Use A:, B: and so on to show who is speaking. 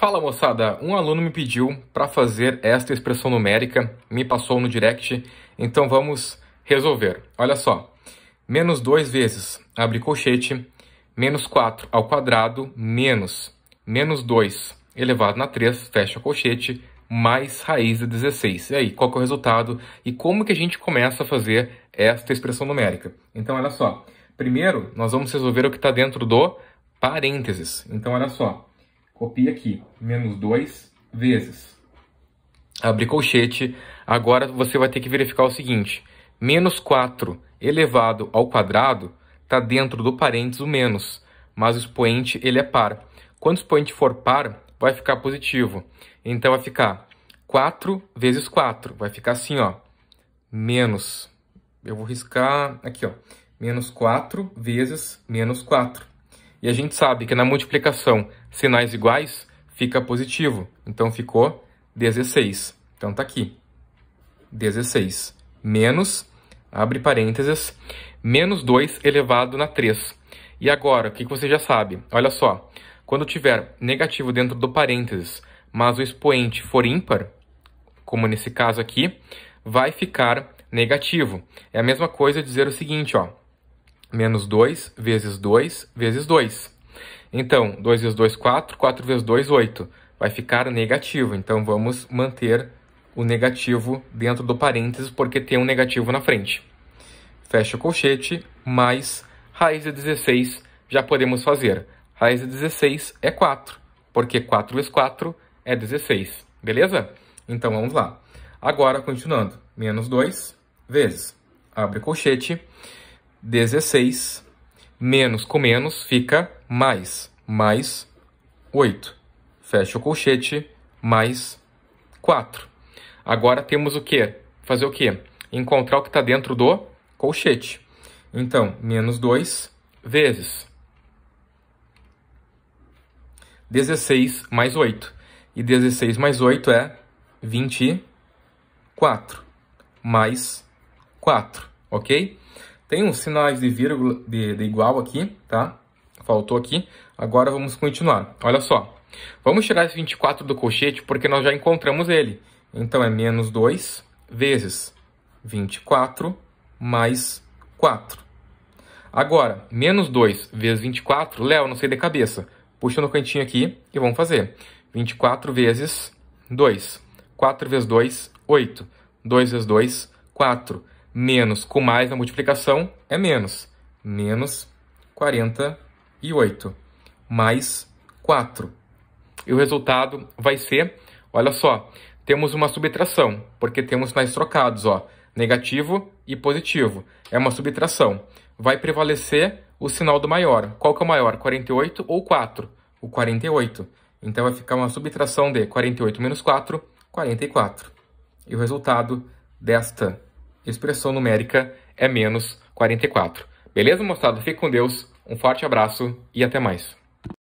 A: Fala moçada, um aluno me pediu para fazer esta expressão numérica, me passou no direct, então vamos resolver. Olha só, menos 2 vezes, abre colchete, menos 4 ao quadrado, menos, menos 2 elevado na 3, fecha colchete, mais raiz de 16. E aí, qual é o resultado e como que a gente começa a fazer esta expressão numérica? Então, olha só, primeiro nós vamos resolver o que está dentro do parênteses. Então, olha só, Copia aqui, menos 2 vezes. Abrir colchete. Agora você vai ter que verificar o seguinte. Menos 4 elevado ao quadrado está dentro do parênteses o menos, mas o expoente ele é par. Quando o expoente for par, vai ficar positivo. Então, vai ficar 4 vezes 4. Vai ficar assim, ó. Menos. Eu vou riscar aqui, ó. Menos 4 vezes menos 4. E a gente sabe que na multiplicação sinais iguais fica positivo. Então ficou 16. Então tá aqui. 16 menos, abre parênteses, menos 2 elevado na 3. E agora, o que você já sabe? Olha só, quando tiver negativo dentro do parênteses, mas o expoente for ímpar, como nesse caso aqui, vai ficar negativo. É a mesma coisa dizer o seguinte, ó, menos 2 vezes 2 vezes 2. Então, 2 vezes 2, 4. 4 vezes 2, 8. Vai ficar negativo. Então, vamos manter o negativo dentro do parênteses, porque tem um negativo na frente. Fecha o colchete, mais raiz é de 16 já podemos fazer. Raiz de 16 é 4, é porque 4 vezes 4 é 16. Beleza? Então, vamos lá. Agora, continuando. Menos 2 vezes. Abre o colchete 16. Menos com menos fica mais. Mais 8. Fecha o colchete. Mais 4. Agora temos o quê? Fazer o quê? Encontrar o que está dentro do colchete. Então, menos 2 vezes 16 mais 8. E 16 mais 8 é 24. Mais 4, ok? Tem uns sinais de vírgula, de, de igual aqui, tá? Faltou aqui. Agora vamos continuar. Olha só. Vamos tirar esse 24 do colchete porque nós já encontramos ele. Então, é menos 2 vezes 24 mais 4. Agora, menos 2 vezes 24, Léo, não sei de cabeça. Puxa no cantinho aqui e vamos fazer. 24 vezes 2. 4 vezes 2, 8. 2 vezes 2, 4. Menos com mais na multiplicação é menos. Menos 48 mais 4. E o resultado vai ser, olha só, temos uma subtração, porque temos mais trocados, ó, negativo e positivo. É uma subtração. Vai prevalecer o sinal do maior. Qual que é o maior, 48 ou 4? O 48. Então, vai ficar uma subtração de 48 menos 4, 44. E o resultado desta expressão numérica é menos 44. Beleza, moçada? Fique com Deus, um forte abraço e até mais.